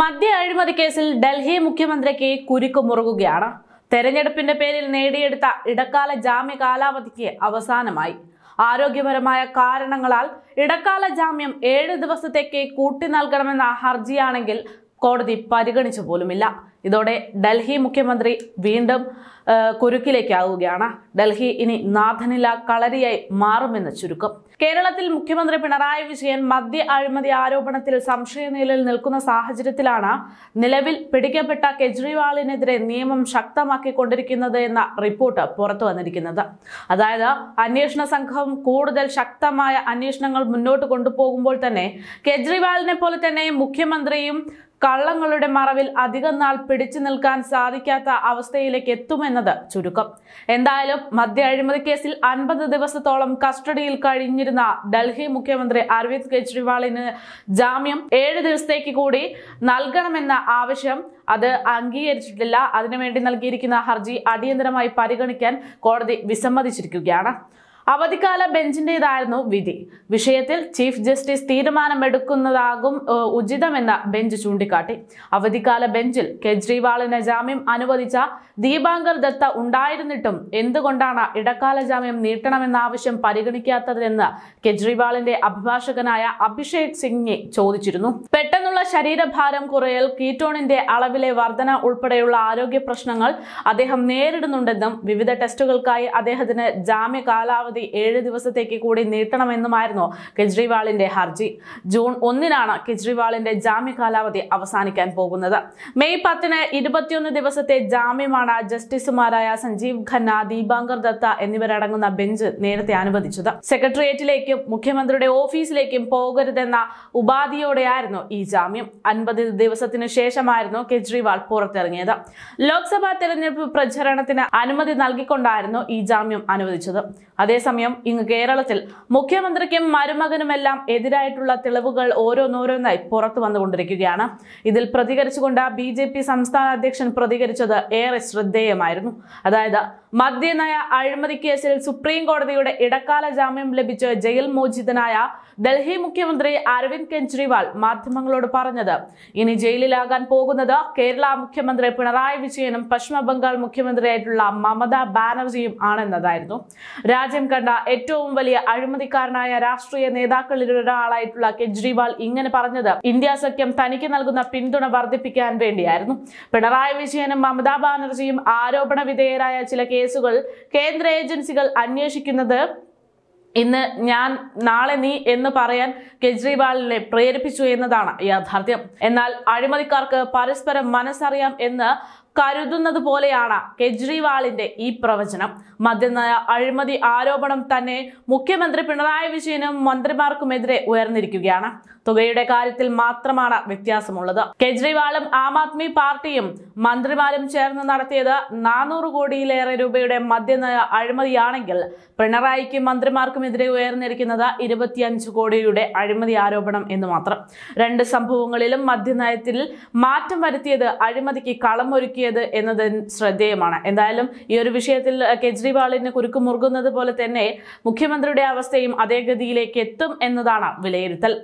മദ്യ അഴിമതി കേസിൽ ഡൽഹി മുഖ്യമന്ത്രിക്ക് കുരുക്ക് മുറുകുകയാണ് തെരഞ്ഞെടുപ്പിന്റെ പേരിൽ നേടിയെടുത്ത ഇടക്കാല ജാമ്യ കാലാവധിക്ക് അവസാനമായി ആരോഗ്യപരമായ കാരണങ്ങളാൽ ഇടക്കാല ജാമ്യം ഏഴ് ദിവസത്തേക്ക് കൂട്ടി നൽകണമെന്ന ഹർജിയാണെങ്കിൽ കോടതി പരിഗണിച്ചു പോലുമില്ല ഇതോടെ ഡൽഹി മുഖ്യമന്ത്രി വീണ്ടും കുരുക്കിലേക്കാവുകയാണ് ഡൽഹി ഇനി നാഥനില കളരിയായി മാറുമെന്ന് ചുരുക്കം കേരളത്തിൽ മുഖ്യമന്ത്രി പിണറായി വിജയൻ മദ്യ അഴിമതി ആരോപണത്തിൽ സംശയ നിലയിൽ നിൽക്കുന്ന സാഹചര്യത്തിലാണ് നിലവിൽ പിടിക്കപ്പെട്ട കെജ്രിവാളിനെതിരെ നിയമം ശക്തമാക്കിക്കൊണ്ടിരിക്കുന്നത് എന്ന റിപ്പോർട്ട് പുറത്തു വന്നിരിക്കുന്നത് അതായത് അന്വേഷണ സംഘം കൂടുതൽ ശക്തമായ അന്വേഷണങ്ങൾ മുന്നോട്ട് കൊണ്ടുപോകുമ്പോൾ തന്നെ കെജ്രിവാളിനെ പോലെ തന്നെ മുഖ്യമന്ത്രിയും കള്ളങ്ങളുടെ മറവിൽ അധികം നാൾ പിടിച്ചു നിൽക്കാൻ സാധിക്കാത്ത അവസ്ഥയിലേക്ക് എത്തുമെന്നത് ചുരുക്കം എന്തായാലും മദ്യ അഴിമതി കേസിൽ അൻപത് ദിവസത്തോളം കസ്റ്റഡിയിൽ കഴിഞ്ഞിരുന്ന ഡൽഹി മുഖ്യമന്ത്രി അരവിന്ദ് കെജ്രിവാളിന് ജാമ്യം ഏഴ് ദിവസത്തേക്ക് കൂടി നൽകണമെന്ന ആവശ്യം അത് അംഗീകരിച്ചിട്ടില്ല അതിനുവേണ്ടി നൽകിയിരിക്കുന്ന ഹർജി അടിയന്തരമായി പരിഗണിക്കാൻ കോടതി വിസമ്മതിച്ചിരിക്കുകയാണ് അവധിക്കാല ബെഞ്ചിന്റേതായിരുന്നു വിധി വിഷയത്തിൽ ചീഫ് ജസ്റ്റിസ് തീരുമാനമെടുക്കുന്നതാകും ഉചിതമെന്ന് ബെഞ്ച് ചൂണ്ടിക്കാട്ടി അവധിക്കാല ബെഞ്ചിൽ കെജ്രിവാളിന് ജാമ്യം അനുവദിച്ച ദീപാങ്കർ ദത്ത ഉണ്ടായിരുന്നിട്ടും എന്തുകൊണ്ടാണ് ഇടക്കാല ജാമ്യം നീട്ടണമെന്ന ആവശ്യം പരിഗണിക്കാത്തതെന്ന് കെജ്രിവാളിന്റെ അഭിഭാഷകനായ അഭിഷേക് സിംഗെ ചോദിച്ചിരുന്നു പെട്ടെന്നുള്ള ശരീരഭാരം കുറയൽ കീറ്റോണിന്റെ അളവിലെ വർധന ഉൾപ്പെടെയുള്ള ആരോഗ്യ പ്രശ്നങ്ങൾ അദ്ദേഹം നേരിടുന്നുണ്ടെന്നും വിവിധ ടെസ്റ്റുകൾക്കായി അദ്ദേഹത്തിന് ജാമ്യ കാലാവധി കാലാവധി ഏഴ് ദിവസത്തേക്ക് കൂടി നീട്ടണമെന്നുമായിരുന്നു കെജ്രിവാളിന്റെ ഹർജി ജൂൺ ഒന്നിനാണ് കെജ്രിവാളിന്റെ ജാമ്യ കാലാവധി അവസാനിക്കാൻ പോകുന്നത് മെയ് പത്തിന് ഇരുപത്തിയൊന്ന് ദിവസത്തെ ജാമ്യമാണ് ജസ്റ്റിസുമാരായ സഞ്ജീവ് ഖന്ന ദീപാങ്കർ ദത്ത എന്നിവരടങ്ങുന്ന ബെഞ്ച് നേരത്തെ അനുവദിച്ചത് സെക്രട്ടേറിയറ്റിലേക്കും മുഖ്യമന്ത്രിയുടെ ഓഫീസിലേക്കും പോകരുതെന്ന ഉപാധിയോടെയായിരുന്നു ഈ ജാമ്യം അൻപത് ദിവസത്തിനു ശേഷമായിരുന്നു കെജ്രിവാൾ പുറത്തിറങ്ങിയത് ലോക്സഭാ തെരഞ്ഞെടുപ്പ് പ്രചരണത്തിന് അനുമതി നൽകിക്കൊണ്ടായിരുന്നു ഈ ജാമ്യം അനുവദിച്ചത് അതേ അതേസമയം ഇങ്ങ് കേരളത്തിൽ മുഖ്യമന്ത്രിക്കും മരുമകനുമെല്ലാം എതിരായിട്ടുള്ള തെളിവുകൾ ഓരോന്നോരോന്നായി പുറത്തു വന്നുകൊണ്ടിരിക്കുകയാണ് ഇതിൽ പ്രതികരിച്ചുകൊണ്ട് ബി ജെ പി സംസ്ഥാന അധ്യക്ഷൻ പ്രതികരിച്ചത് ഏറെ ശ്രദ്ധേയമായിരുന്നു അതായത് മദ്യനയ അഴിമതി കേസിൽ സുപ്രീം കോടതിയുടെ ഇടക്കാല ജാമ്യം ലഭിച്ച് ജയിൽ മോചിതനായ ഡൽഹി മുഖ്യമന്ത്രി അരവിന്ദ് കെജ്രിവാൾ മാധ്യമങ്ങളോട് പറഞ്ഞത് ഇനി ജയിലിലാകാൻ പോകുന്നത് കേരള മുഖ്യമന്ത്രി പിണറായി വിജയനും പശ്ചിമ ബംഗാൾ മുഖ്യമന്ത്രിയായിട്ടുള്ള മമതാ ബാനർജിയും ആണെന്നതായിരുന്നു രാജ്യം കണ്ട ഏറ്റവും വലിയ അഴിമതിക്കാരനായ രാഷ്ട്രീയ ഒരാളായിട്ടുള്ള കെജ്രിവാൾ ഇങ്ങനെ പറഞ്ഞത് ഇന്ത്യ സഖ്യം തനിക്ക് നൽകുന്ന പിന്തുണ വർദ്ധിപ്പിക്കാൻ വേണ്ടിയായിരുന്നു പിണറായി വിജയനും മമതാ ബാനർജിയും ആരോപണ വിധേയരായ ചില കേസുകൾ കേന്ദ്ര ഏജൻസികൾ അന്വേഷിക്കുന്നത് ഇന്ന് ഞാൻ നാളെ നീ എന്ന് പറയാൻ കെജ്രിവാളിനെ പ്രേരിപ്പിച്ചു എന്നതാണ് യാഥാർത്ഥ്യം എന്നാൽ അഴിമതിക്കാർക്ക് പരസ്പരം മനസ്സറിയാം എന്ന് കരുതുന്നത് പോലെയാണ് കെജ്രിവാളിന്റെ ഈ പ്രവചനം മദ്യനയ അഴിമതി ആരോപണം തന്നെ മുഖ്യമന്ത്രി പിണറായി വിജയനും മന്ത്രിമാർക്കുമെതിരെ ഉയർന്നിരിക്കുകയാണ് തുകയുടെ കാര്യത്തിൽ മാത്രമാണ് വ്യത്യാസമുള്ളത് കെജ്രിവാളും ആം ആദ്മി പാർട്ടിയും മന്ത്രിമാരും ചേർന്ന് നടത്തിയത് നാനൂറ് കോടിയിലേറെ രൂപയുടെ മദ്യനയ അഴിമതിയാണെങ്കിൽ പിണറായിക്കും മന്ത്രിമാർക്കും എതിരെ ഉയർന്നിരിക്കുന്നത് ഇരുപത്തിയഞ്ച് കോടിയുടെ അഴിമതി ആരോപണം എന്ന് മാത്രം രണ്ട് സംഭവങ്ങളിലും മദ്യനയത്തിൽ മാറ്റം വരുത്തിയത് അഴിമതിക്ക് കളമൊരുക്കിയത് എന്നത് ശ്രദ്ധേയമാണ് എന്തായാലും ഈ ഒരു വിഷയത്തിൽ കെജ്രിവാളിന് കുരുക്ക് മുറുകുന്നത് പോലെ തന്നെ മുഖ്യമന്ത്രിയുടെ അവസ്ഥയും അതേ ഗതിയിലേക്ക് എത്തും എന്നതാണ് വിലയിരുത്തൽ